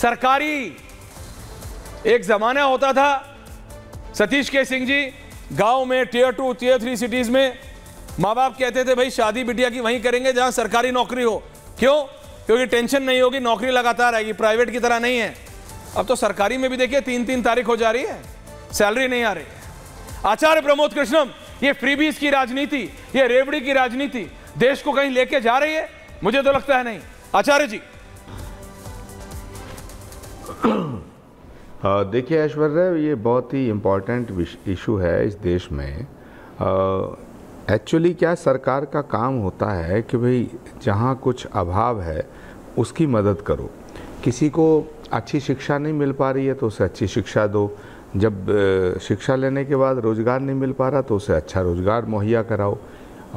सरकारी एक ज़माना होता था सतीश के सिंह जी गांव में tier two tier three cities में माँ बाप कहते थे भाई शादी बिटिया की वहीं करेंगे जहां सरकारी नौकरी हो क्यों क्योंकि टेंशन नहीं होगी नौकरी लगातार आएगी प्राइवेट की तरह नहीं है अब तो सरकारी में भी देखिए तीन तीन तारीख हो जा रही है सैलरी नहीं आ रही आचार्य प्रमोद कृष्णम ये फ्रीबीज की राजनीति ये रेवड़ी की राजनीति देश को कहीं लेके जा रही है मुझे तो लगता है नहीं आचार्य जी देखिए ऐश्वर्य ये बहुत ही इम्पॉर्टेंट इशू है इस देश में एक्चुअली क्या सरकार का काम होता है कि भाई जहाँ कुछ अभाव है उसकी मदद करो किसी को अच्छी शिक्षा नहीं मिल पा रही है तो उसे अच्छी शिक्षा दो जब शिक्षा लेने के बाद रोज़गार नहीं मिल पा रहा तो उसे अच्छा रोज़गार मुहैया कराओ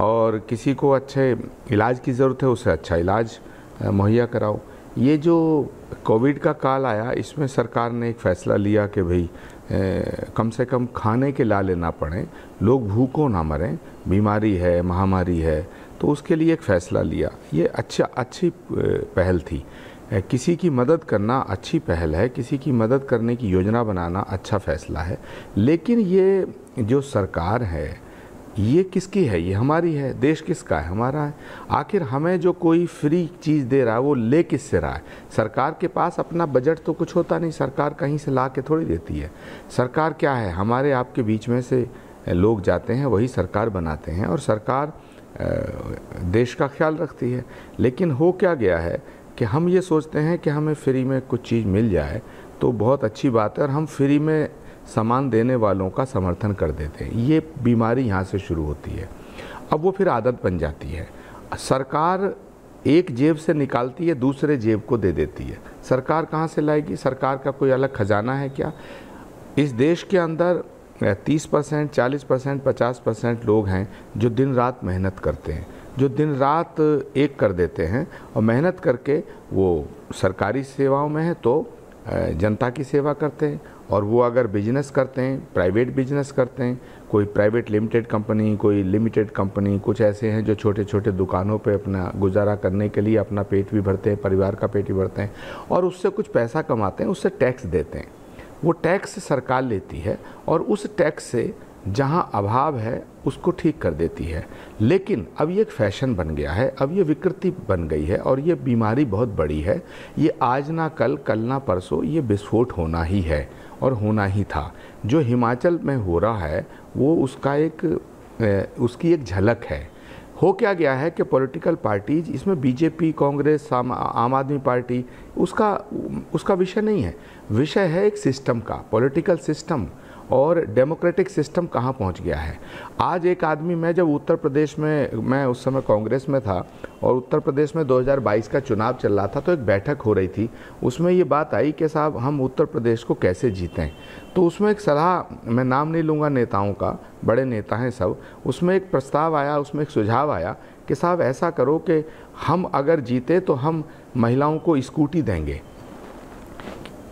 और किसी को अच्छे इलाज की ज़रूरत है उसे अच्छा इलाज मुहैया कराओ ये जो कोविड का काल आया इसमें सरकार ने एक फ़ैसला लिया कि भाई कम से कम खाने के लाले ना पड़ें लोग भूखों ना मरें बीमारी है महामारी है तो उसके लिए एक फ़ैसला लिया ये अच्छा अच्छी पहल थी किसी की मदद करना अच्छी पहल है किसी की मदद करने की योजना बनाना अच्छा फ़ैसला है लेकिन ये जो सरकार है ये किसकी है ये हमारी है देश किसका है हमारा है आखिर हमें जो कोई फ्री चीज़ दे रहा है वो ले किस से रहा है सरकार के पास अपना बजट तो कुछ होता नहीं सरकार कहीं से ला के थोड़ी देती है सरकार क्या है हमारे आपके बीच में से लोग जाते हैं वही सरकार बनाते हैं और सरकार देश का ख्याल रखती है लेकिन हो क्या गया है कि हम ये सोचते हैं कि हमें फ्री में कुछ चीज़ मिल जाए तो बहुत अच्छी बात है और हम फ्री में सामान देने वालों का समर्थन कर देते हैं ये बीमारी यहाँ से शुरू होती है अब वो फिर आदत बन जाती है सरकार एक जेब से निकालती है दूसरे जेब को दे देती है सरकार कहाँ से लाएगी सरकार का कोई अलग खजाना है क्या इस देश के अंदर 30 परसेंट चालीस परसेंट पचास परसेंट लोग हैं जो दिन रात मेहनत करते हैं जो दिन रात एक कर देते हैं और मेहनत करके वो सरकारी सेवाओं में है तो जनता की सेवा करते हैं और वो अगर बिजनेस करते हैं प्राइवेट बिजनेस करते हैं कोई प्राइवेट लिमिटेड कंपनी कोई लिमिटेड कंपनी कुछ ऐसे हैं जो छोटे छोटे दुकानों पे अपना गुजारा करने के लिए अपना पेट भी भरते हैं परिवार का पेट भी भरते हैं और उससे कुछ पैसा कमाते हैं उससे टैक्स देते हैं वो टैक्स सरकार लेती है और उस टैक्स से जहाँ अभाव है उसको ठीक कर देती है लेकिन अब ये एक फैशन बन गया है अब ये विकृति बन गई है और ये बीमारी बहुत बड़ी है ये आज ना कल कल ना परसों ये विस्फोट होना ही है और होना ही था जो हिमाचल में हो रहा है वो उसका एक उसकी एक झलक है हो क्या गया है कि पॉलिटिकल पार्टीज इसमें बीजेपी कांग्रेस आम आदमी पार्टी उसका उसका विषय नहीं है विषय है एक सिस्टम का पॉलिटिकल सिस्टम और डेमोक्रेटिक सिस्टम कहाँ पहुँच गया है आज एक आदमी मैं जब उत्तर प्रदेश में मैं उस समय कांग्रेस में था और उत्तर प्रदेश में 2022 का चुनाव चल रहा था तो एक बैठक हो रही थी उसमें ये बात आई कि साहब हम उत्तर प्रदेश को कैसे जीतें तो उसमें एक सलाह मैं नाम नहीं लूँगा नेताओं का बड़े नेता हैं सब उसमें एक प्रस्ताव आया उसमें एक सुझाव आया कि साहब ऐसा करो कि हम अगर जीते तो हम महिलाओं को स्कूटी देंगे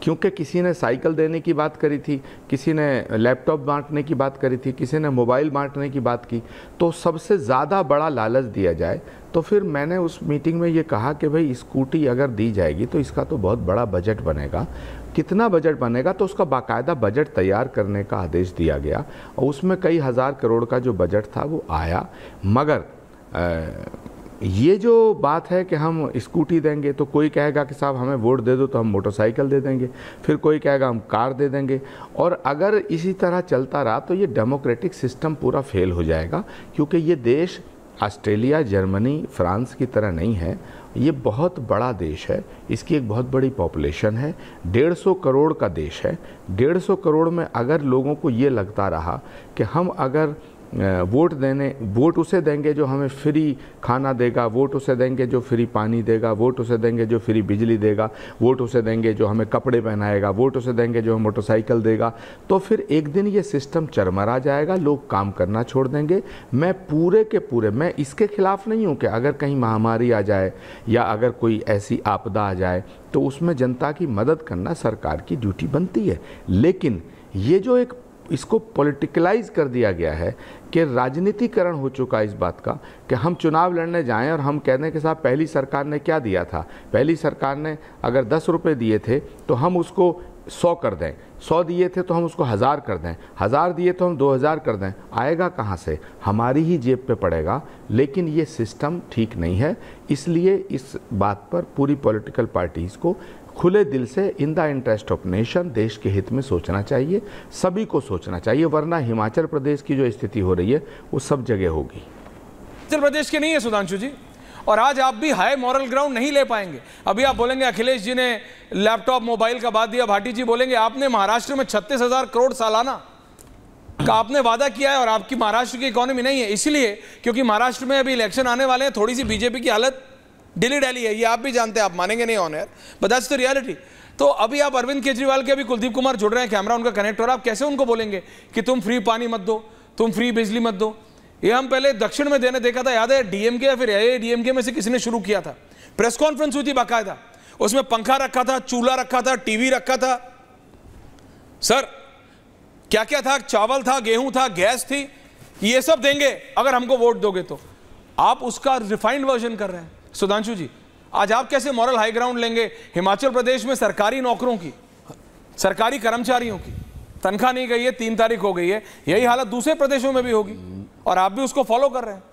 क्योंकि किसी ने साइकिल देने की बात करी थी किसी ने लैपटॉप बांटने की बात करी थी किसी ने मोबाइल बांटने की बात की तो सबसे ज़्यादा बड़ा लालच दिया जाए तो फिर मैंने उस मीटिंग में ये कहा कि भाई स्कूटी अगर दी जाएगी तो इसका तो बहुत बड़ा बजट बनेगा कितना बजट बनेगा तो उसका बाकायदा बजट तैयार करने का आदेश दिया गया और उसमें कई हज़ार करोड़ का जो बजट था वो आया मगर आ, ये जो बात है कि हम स्कूटी देंगे तो कोई कहेगा कि साहब हमें वोट दे दो तो हम मोटरसाइकिल दे देंगे फिर कोई कहेगा हम कार दे देंगे और अगर इसी तरह चलता रहा तो ये डेमोक्रेटिक सिस्टम पूरा फेल हो जाएगा क्योंकि ये देश ऑस्ट्रेलिया जर्मनी फ्रांस की तरह नहीं है ये बहुत बड़ा देश है इसकी एक बहुत बड़ी पॉपुलेशन है डेढ़ सौ करोड़ का देश है डेढ़ सौ करोड़ में अगर लोगों को ये लगता रहा कि हम अगर वोट देने वोट उसे देंगे जो हमें फ्री खाना देगा वोट उसे देंगे जो फ्री पानी देगा वोट उसे देंगे जो फ्री बिजली देगा वोट उसे देंगे जो हमें कपड़े पहनाएगा वोट उसे देंगे जो मोटरसाइकिल देगा तो फिर एक दिन ये सिस्टम चरमरा जाएगा लोग काम करना छोड़ देंगे मैं पूरे के पूरे मैं इसके खिलाफ नहीं हूँ कि अगर कहीं महामारी आ जाए या अगर कोई ऐसी आपदा आ जाए तो उसमें जनता की मदद करना सरकार की ड्यूटी बनती है लेकिन ये जो एक इसको पॉलिटिकलाइज कर दिया गया है कि राजनीतिकरण हो चुका है इस बात का कि हम चुनाव लड़ने जाएं और हम कहने के साथ पहली सरकार ने क्या दिया था पहली सरकार ने अगर दस रुपये दिए थे तो हम उसको सौ कर दें सौ दिए थे तो हम उसको हज़ार कर दें हज़ार दिए तो हम दो हज़ार कर दें आएगा कहाँ से हमारी ही जेब पे पड़ेगा लेकिन ये सिस्टम ठीक नहीं है इसलिए इस बात पर पूरी पॉलिटिकल पार्टीज़ को खुले दिल से in the interest of nation देश के हित में सोचना चाहिए सभी को सोचना चाहिए वरना हिमाचल प्रदेश की जो स्थिति हो रही है वो सब जगह होगी हिमाचल प्रदेश के नहीं है सुधांशु जी और आज आप भी हाई मॉरल ग्राउंड नहीं ले पाएंगे अभी आप बोलेंगे अखिलेश जी ने लैपटॉप मोबाइल का बात दिया भाटी जी बोलेंगे आपने महाराष्ट्र में छत्तीस हजार करोड़ सालाना का आपने वादा किया है और आपकी महाराष्ट्र की इकोनॉमी नहीं है इसलिए क्योंकि महाराष्ट्र में अभी इलेक्शन आने वाले हैं थोड़ी सी बीजेपी की हालत डेली डेली है ये आप भी जानते हैं आप मानेंगे नहीं on air but that's the reality तो अभी आप अरविंद केजरीवाल के अभी कुलदीप कुमार जुड़ रहे हैं कैमरा उनका कनेक्ट हो रहा है आप कैसे उनको बोलेंगे कि तुम फ्री पानी मत दो तुम फ्री बिजली मत दो ये हम पहले दक्षिण में देने देखा था याद है डीएमके या फिर ए डीएमके में से किसी ने शुरू किया था प्रेस कॉन्फ्रेंस हुई थी बाकायदा उसमें पंखा रखा था चूल्हा रखा था टीवी रखा था सर क्या क्या था चावल था गेहूं था गैस थी ये सब देंगे अगर हमको वोट दोगे तो आप उसका रिफाइंड वर्जन कर रहे हैं सुधांशु जी आज आप कैसे मॉरल हाई ग्राउंड लेंगे हिमाचल प्रदेश में सरकारी नौकरों की सरकारी कर्मचारियों की तनख्वाह नहीं गई है तीन तारीख हो गई है यही हालत दूसरे प्रदेशों में भी होगी और आप भी उसको फॉलो कर रहे हैं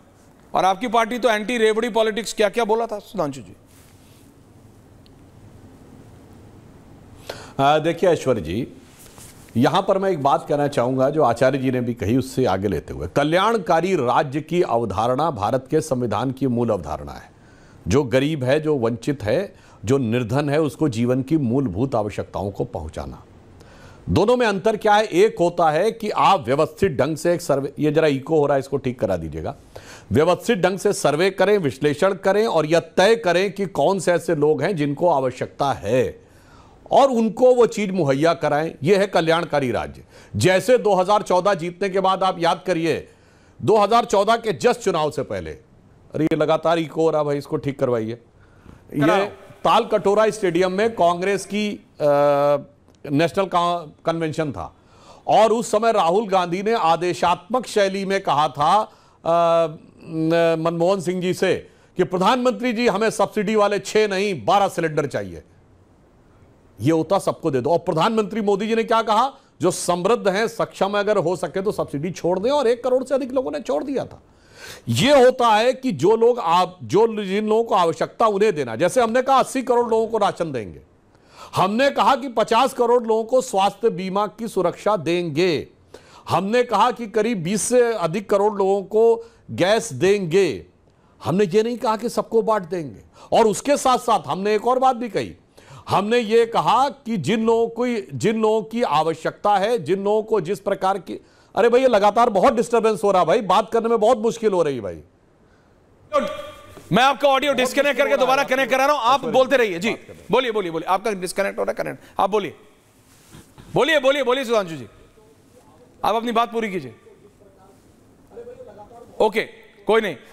और आपकी पार्टी तो एंटी रेबड़ी पॉलिटिक्स क्या क्या बोला था सुधांशु जी देखिए ऐश्वर्य जी यहां पर मैं एक बात कहना चाहूंगा जो आचार्य जी ने भी कही उससे आगे लेते हुए कल्याणकारी राज्य की अवधारणा भारत के संविधान की मूल अवधारणा है जो गरीब है जो वंचित है जो निर्धन है उसको जीवन की मूलभूत आवश्यकताओं को पहुंचाना दोनों में अंतर क्या है एक होता है कि आप व्यवस्थित ढंग से एक सर्वे ये जरा इको हो रहा है इसको ठीक करा दीजिएगा व्यवस्थित ढंग से सर्वे करें विश्लेषण करें और यह तय करें कि कौन से ऐसे लोग हैं जिनको आवश्यकता है और उनको वो चीज़ मुहैया कराएं यह है कल्याणकारी राज्य जैसे 2014 जीतने के बाद आप याद करिए 2014 के जस्ट चुनाव से पहले अरे ये लगातार इको हो रहा भाई इसको ठीक करवाइए ये ताल कटोरा स्टेडियम में कांग्रेस की नेशनल कन्वेंशन था और उस समय राहुल गांधी ने आदेशात्मक शैली में कहा था मनमोहन सिंह जी से कि प्रधानमंत्री जी हमें सब्सिडी वाले छह नहीं बारह सिलेंडर चाहिए ये होता सबको दे दो और प्रधानमंत्री मोदी जी ने क्या कहा जो समृद्ध हैं सक्षम अगर हो सके तो सब्सिडी छोड़ दें और एक करोड़ से अधिक लोगों ने छोड़ दिया था ये होता है कि जो लोग आप जो जिन लोगों को आवश्यकता उन्हें देना जैसे हमने कहा अस्सी करोड़ लोगों को राशन देंगे हमने कहा कि पचास करोड़ लोगों को स्वास्थ्य बीमा की सुरक्षा देंगे हमने कहा कि करीब बीस से अधिक करोड़ लोगों को गैस देंगे हमने ये नहीं कहा कि सबको बांट देंगे और उसके साथ साथ हमने एक और बात भी कही हमने ये कहा कि जिन लोगों को जिन लोगों की आवश्यकता है जिन लोगों को जिस प्रकार की अरे भाई ये लगातार बहुत डिस्टर्बेंस हो रहा भाई बात करने में बहुत मुश्किल हो रही भाई मैं आपका ऑडियो डिस्कनेक्ट करके दोबारा कनेक्ट करा रहा हूं आप बोलते रहिए जी बोलिए बोलिए बोलिए आपका डिस्कनेक्ट हो रहा है कनेक्ट आप बोलिए बोलिए बोलिए बोलिए सुधांशु जी आप अपनी बात पूरी कीजिए ओके कोई नहीं